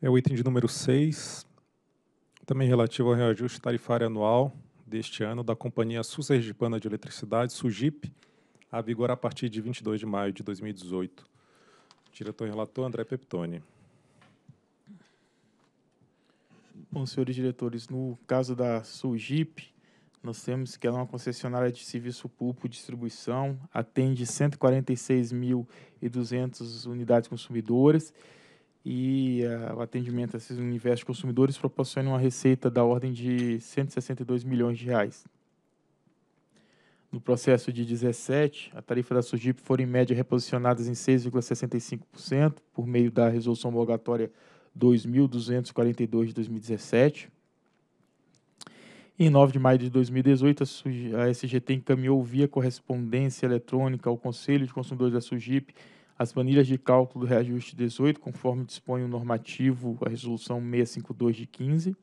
É o item de número 6, também relativo ao reajuste tarifário anual deste ano da Companhia Sul-Sergipana de Eletricidade, SUGIP, a vigor a partir de 22 de maio de 2018. Diretor-relator André Peptoni. Bom, senhores diretores, no caso da SUGIP, nós temos que ela é uma concessionária de serviço público distribuição, atende 146.200 unidades consumidoras e eh, o atendimento a esses universos de consumidores proporciona uma receita da ordem de 162 milhões de reais. No processo de 17, a tarifa da SUGIP foram em média reposicionadas em 6,65% por meio da resolução homologatória 2242 de 2017. Em 9 de maio de 2018, a SGT encaminhou via correspondência eletrônica ao Conselho de Consumidores da SUGIP as planilhas de cálculo do reajuste 18, conforme dispõe o normativo, a resolução 652 de 15.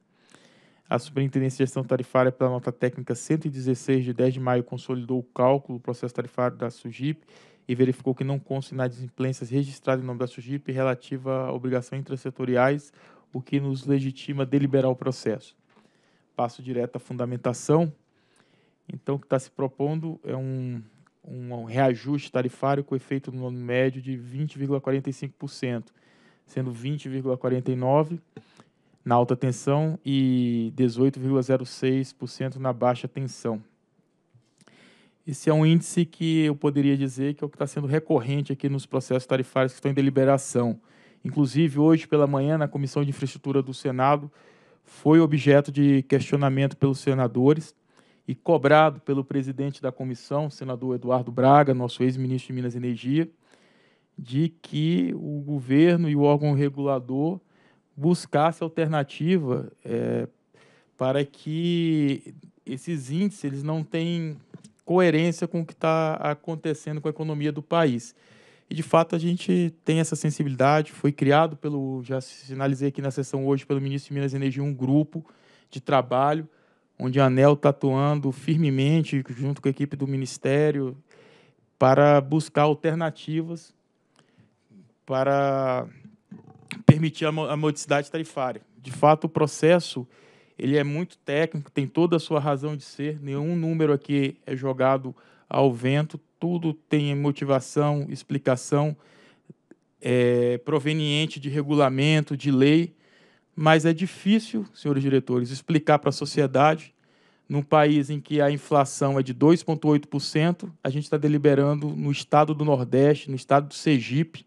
A Superintendência de Gestão Tarifária, pela nota técnica 116 de 10 de maio, consolidou o cálculo do processo tarifário da SUGIP e verificou que não constam inadimplências registradas em nome da SUGIP relativa à obrigação intrasetoriais, o que nos legitima deliberar o processo. Passo direto à fundamentação. Então, o que está se propondo é um um reajuste tarifário com efeito no ano médio de 20,45%, sendo 20,49% na alta tensão e 18,06% na baixa tensão. Esse é um índice que eu poderia dizer que é o que está sendo recorrente aqui nos processos tarifários que estão em deliberação. Inclusive, hoje pela manhã, na Comissão de Infraestrutura do Senado, foi objeto de questionamento pelos senadores e cobrado pelo presidente da comissão, senador Eduardo Braga, nosso ex-ministro de Minas e Energia, de que o governo e o órgão regulador buscasse alternativa é, para que esses índices eles não tenham coerência com o que está acontecendo com a economia do país. E, de fato, a gente tem essa sensibilidade. Foi criado pelo, já sinalizei aqui na sessão hoje, pelo ministro de Minas e Energia, um grupo de trabalho onde a ANEL está atuando firmemente, junto com a equipe do Ministério, para buscar alternativas para permitir a modicidade tarifária. De fato, o processo ele é muito técnico, tem toda a sua razão de ser, nenhum número aqui é jogado ao vento, tudo tem motivação, explicação é, proveniente de regulamento, de lei, mas é difícil, senhores diretores, explicar para a sociedade, num país em que a inflação é de 2,8%, a gente está deliberando no estado do Nordeste, no estado do Sergipe,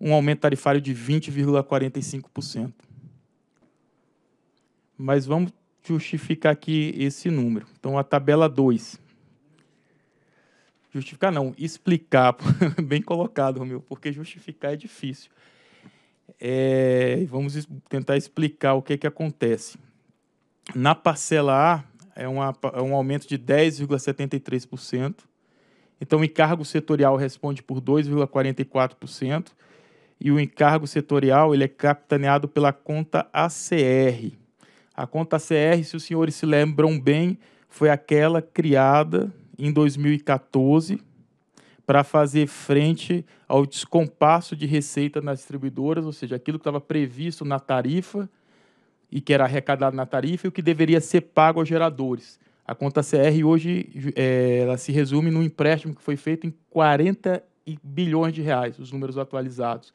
um aumento tarifário de 20,45%. Mas vamos justificar aqui esse número. Então, a tabela 2. Justificar não, explicar, bem colocado, meu, porque justificar é difícil. É, vamos tentar explicar o que, que acontece. Na parcela A, é, uma, é um aumento de 10,73%. Então, o encargo setorial responde por 2,44%. E o encargo setorial ele é capitaneado pela conta ACR. A conta ACR, se os senhores se lembram bem, foi aquela criada em 2014 para fazer frente ao descompasso de receita nas distribuidoras, ou seja, aquilo que estava previsto na tarifa e que era arrecadado na tarifa e o que deveria ser pago aos geradores. A conta CR hoje é, ela se resume num empréstimo que foi feito em 40 bilhões de reais, os números atualizados,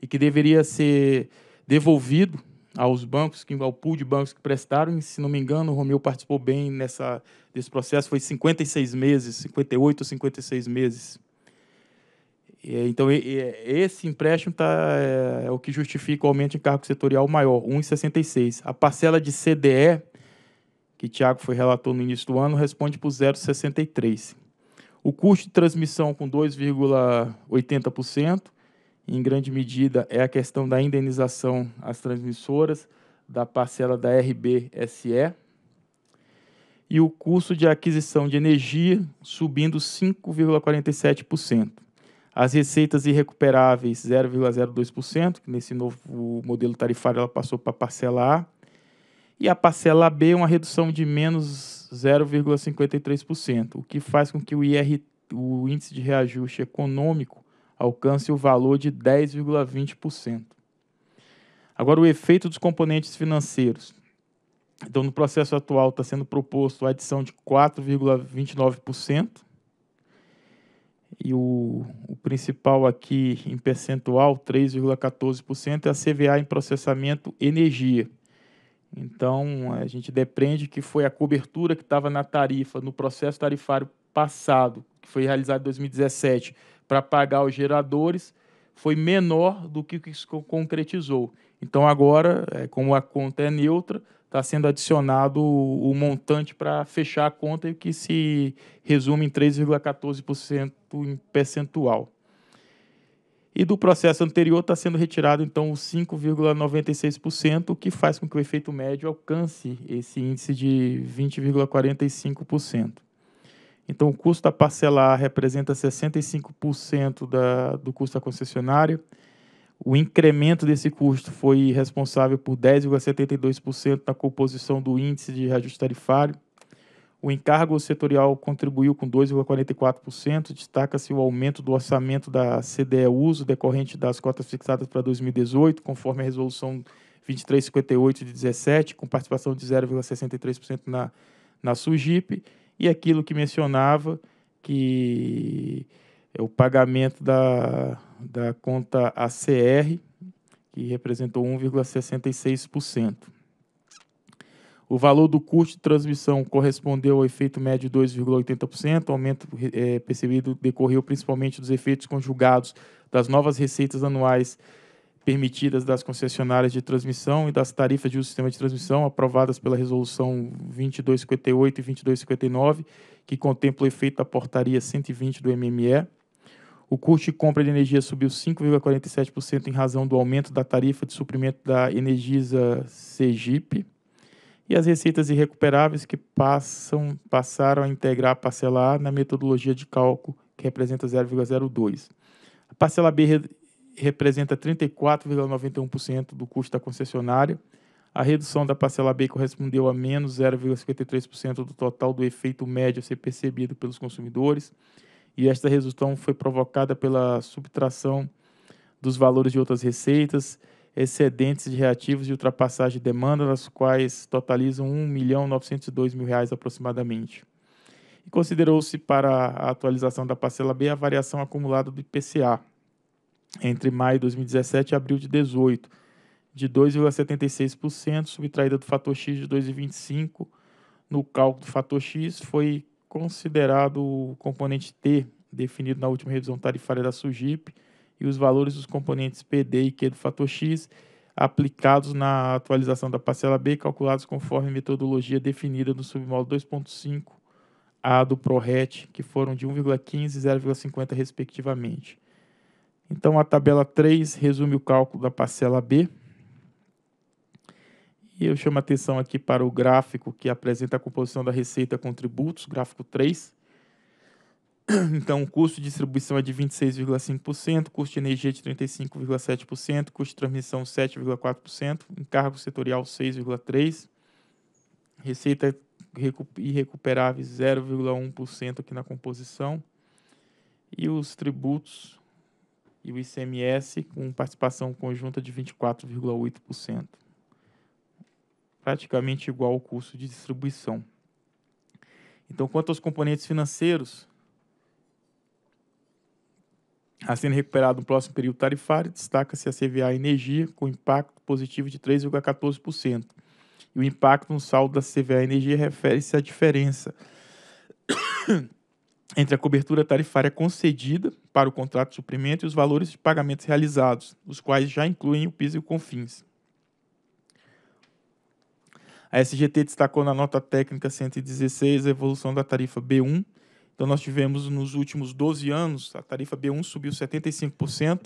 e que deveria ser devolvido aos bancos, ao pool de bancos que prestaram, e, se não me engano, o Romeu participou bem nessa, desse processo, foi 56 meses, 58 ou 56 meses. Então, esse empréstimo tá, é, é o que justifica o aumento de cargo setorial maior, 1,66. A parcela de CDE, que Tiago foi relator no início do ano, responde por 0,63. O custo de transmissão com 2,80%, em grande medida é a questão da indenização às transmissoras, da parcela da RBSE. E o custo de aquisição de energia subindo 5,47%. As receitas irrecuperáveis, 0,02%, que nesse novo modelo tarifário ela passou para parcela A. E a parcela B, uma redução de menos 0,53%, o que faz com que o, IR, o índice de reajuste econômico alcance o valor de 10,20%. Agora, o efeito dos componentes financeiros. Então, no processo atual, está sendo proposto a adição de 4,29%, e o, o principal aqui em percentual, 3,14%, é a CVA em processamento energia. Então, a gente depende que foi a cobertura que estava na tarifa, no processo tarifário passado, que foi realizado em 2017, para pagar os geradores, foi menor do que o que se concretizou. Então, agora, é, como a conta é neutra, está sendo adicionado o, montante para fechar a conta, que se resume em 3,14% em percentual. E do processo anterior está sendo retirado, então, os 5,96%, o que faz com que o efeito médio alcance esse índice de 20,45%. Então, o custo a parcelar representa 65% da, do custo a concessionário, o incremento desse custo foi responsável por 10,72% na composição do índice de reajuste tarifário. O encargo setorial contribuiu com 2,44%. Destaca-se o aumento do orçamento da CDE Uso decorrente das cotas fixadas para 2018, conforme a resolução 2358 de 17, com participação de 0,63% na, na SUGIP. E aquilo que mencionava que é o pagamento da, da conta ACR, que representou 1,66%. O valor do custo de transmissão correspondeu ao efeito médio de 2,80%. O aumento é, percebido decorreu principalmente dos efeitos conjugados das novas receitas anuais permitidas das concessionárias de transmissão e das tarifas de uso do sistema de transmissão aprovadas pela Resolução 2258 e 2259, que contempla o efeito da Portaria 120 do MME o custo de compra de energia subiu 5,47% em razão do aumento da tarifa de suprimento da Energisa Sergipe. E as receitas irrecuperáveis que passam, passaram a integrar a parcela A na metodologia de cálculo, que representa 0,02. A parcela B re, representa 34,91% do custo da concessionária. A redução da parcela B correspondeu a menos 0,53% do total do efeito médio a ser percebido pelos consumidores e esta redução foi provocada pela subtração dos valores de outras receitas, excedentes de reativos e ultrapassagem de demanda, nas quais totalizam R$ reais aproximadamente. E considerou-se para a atualização da parcela B a variação acumulada do IPCA entre maio de 2017 e abril de 2018, de 2,76%, subtraída do fator X de 2,25%, no cálculo do fator X foi considerado o componente T, definido na última revisão tarifária da SUGIP, e os valores dos componentes PD e Q do fator X, aplicados na atualização da parcela B, calculados conforme metodologia definida no submódulo 2.5A do ProRet, que foram de 1,15 e 0,50 respectivamente. Então, a tabela 3 resume o cálculo da parcela B, e eu chamo a atenção aqui para o gráfico que apresenta a composição da receita com tributos, gráfico 3. Então, o custo de distribuição é de 26,5%, custo de energia de 35,7%, custo de transmissão 7,4%, encargo setorial 6,3%, receita irrecuperável 0,1% aqui na composição, e os tributos e o ICMS com participação conjunta de 24,8% praticamente igual ao custo de distribuição. Então, quanto aos componentes financeiros, a sendo recuperado no próximo período tarifário, destaca-se a CVA Energia, com impacto positivo de 3,14%. E o impacto no saldo da CVA Energia refere-se à diferença entre a cobertura tarifária concedida para o contrato de suprimento e os valores de pagamentos realizados, os quais já incluem o PIS e o CONFINS. A SGT destacou na nota técnica 116 a evolução da tarifa B1. Então, nós tivemos nos últimos 12 anos, a tarifa B1 subiu 75%,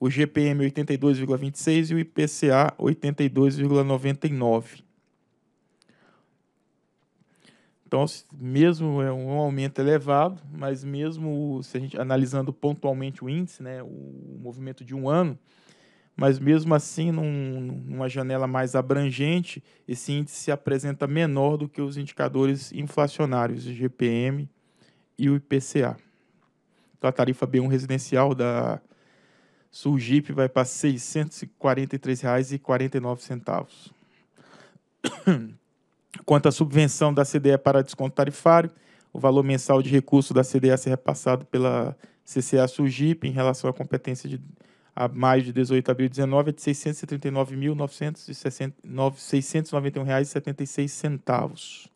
o GPM 82,26% e o IPCA 82,99%. Então, mesmo é um aumento elevado, mas mesmo se a gente analisando pontualmente o índice, né, o movimento de um ano, mas mesmo assim, num, numa janela mais abrangente, esse índice se apresenta menor do que os indicadores inflacionários, o GPM e o IPCA. Então, a tarifa B1 residencial da Sulgip vai para R$ 643,49. Quanto à subvenção da CDE para desconto tarifário, o valor mensal de recurso da CDE a ser repassado pela CCA Surgip em relação à competência de a mais de 18 de abril de 19 é de R$ 639.691,76.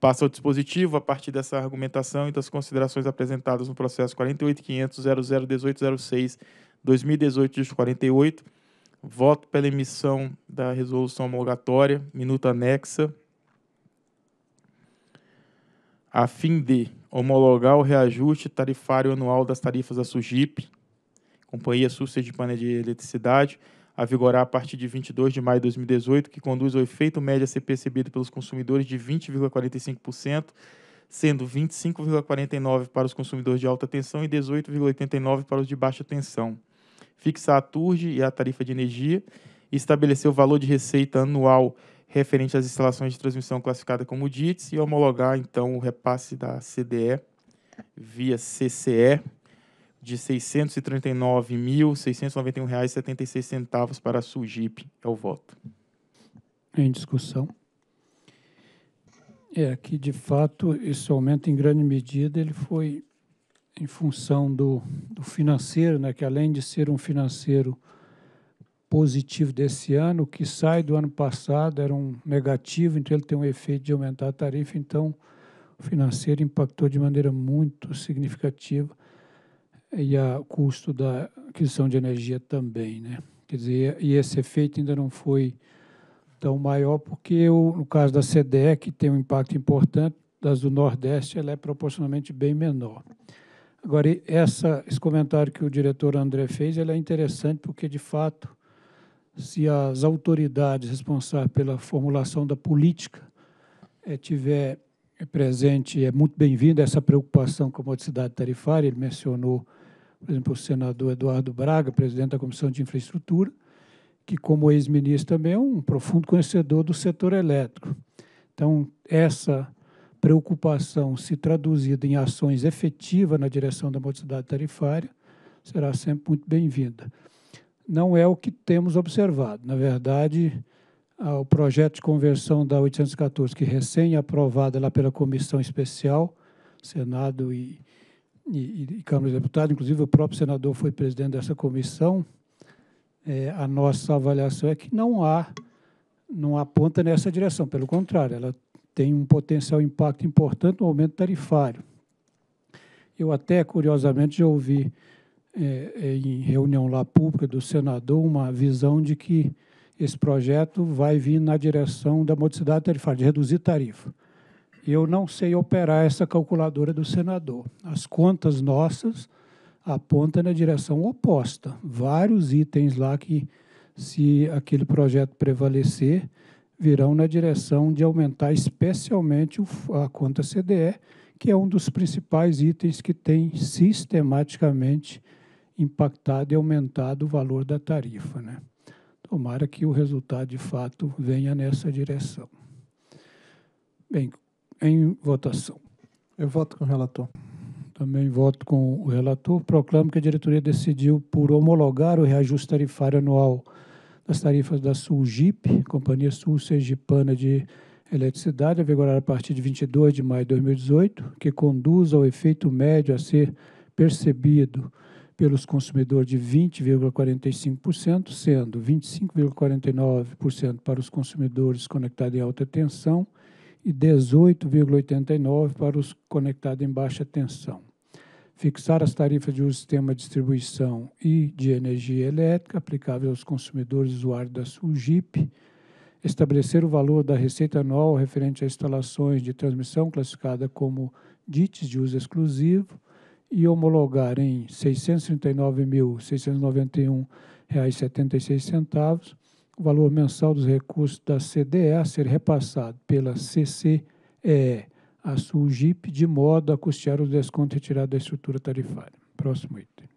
Passa ao dispositivo a partir dessa argumentação e das considerações apresentadas no processo 48.500.001806-2018-48. Voto pela emissão da resolução homologatória, minuta anexa, a fim de homologar o reajuste tarifário anual das tarifas da SUGIP, Companhia de sergipana de Eletricidade, a vigorar a partir de 22 de maio de 2018, que conduz ao efeito médio a ser percebido pelos consumidores de 20,45%, sendo 25,49% para os consumidores de alta tensão e 18,89% para os de baixa tensão. Fixar a turge e a tarifa de energia estabelecer o valor de receita anual referente às instalações de transmissão classificada como DITS e homologar, então, o repasse da CDE via CCE de R$ 639.691,76 para a SUGIP. É o voto. Em discussão. É que, de fato, esse aumento, em grande medida, ele foi em função do, do financeiro, né, que além de ser um financeiro positivo desse ano, o que sai do ano passado era um negativo, então ele tem um efeito de aumentar a tarifa, então o financeiro impactou de maneira muito significativa e o custo da aquisição de energia também, né? Quer dizer, e esse efeito ainda não foi tão maior, porque o, no caso da CDE, que tem um impacto importante, das do Nordeste, ela é proporcionalmente bem menor. Agora, essa, esse comentário que o diretor André fez, ele é interessante porque, de fato, se as autoridades responsáveis pela formulação da política é, tiver eh, presente, é muito bem-vinda essa preocupação com a modicidade tarifária, ele mencionou por exemplo, o senador Eduardo Braga, presidente da Comissão de Infraestrutura, que, como ex-ministro, também é um profundo conhecedor do setor elétrico. Então, essa preocupação, se traduzida em ações efetivas na direção da modicidade tarifária, será sempre muito bem-vinda. Não é o que temos observado. Na verdade, o projeto de conversão da 814, que é recém-aprovada lá pela comissão especial, Senado e e, e Câmara de Deputados, inclusive o próprio senador foi presidente dessa comissão, é, a nossa avaliação é que não há, não aponta nessa direção, pelo contrário, ela tem um potencial impacto importante no aumento tarifário. Eu até, curiosamente, já ouvi é, é, em reunião lá pública do senador uma visão de que esse projeto vai vir na direção da modicidade tarifária, de reduzir tarifa eu não sei operar essa calculadora do senador. As contas nossas apontam na direção oposta. Vários itens lá que, se aquele projeto prevalecer, virão na direção de aumentar especialmente a conta CDE, que é um dos principais itens que tem sistematicamente impactado e aumentado o valor da tarifa. Né? Tomara que o resultado, de fato, venha nessa direção. Bem, em votação. Eu voto com o relator. Também voto com o relator. Proclamo que a diretoria decidiu por homologar o reajuste tarifário anual das tarifas da Sulgip, Companhia Sul Sergipana de Eletricidade, a vigorar a partir de 22 de maio de 2018, que conduz ao efeito médio a ser percebido pelos consumidores de 20,45%, sendo 25,49% para os consumidores conectados em alta tensão e 18,89 para os conectados em baixa tensão. Fixar as tarifas de uso do sistema de distribuição e de energia elétrica aplicáveis aos consumidores usuários da SUGIP. Estabelecer o valor da receita anual referente a instalações de transmissão classificada como DITs de uso exclusivo e homologar em R$ 639.691,76 o valor mensal dos recursos da CDE a ser repassado pela CCE à SULGIP, de modo a custear o desconto retirado da estrutura tarifária. Próximo item.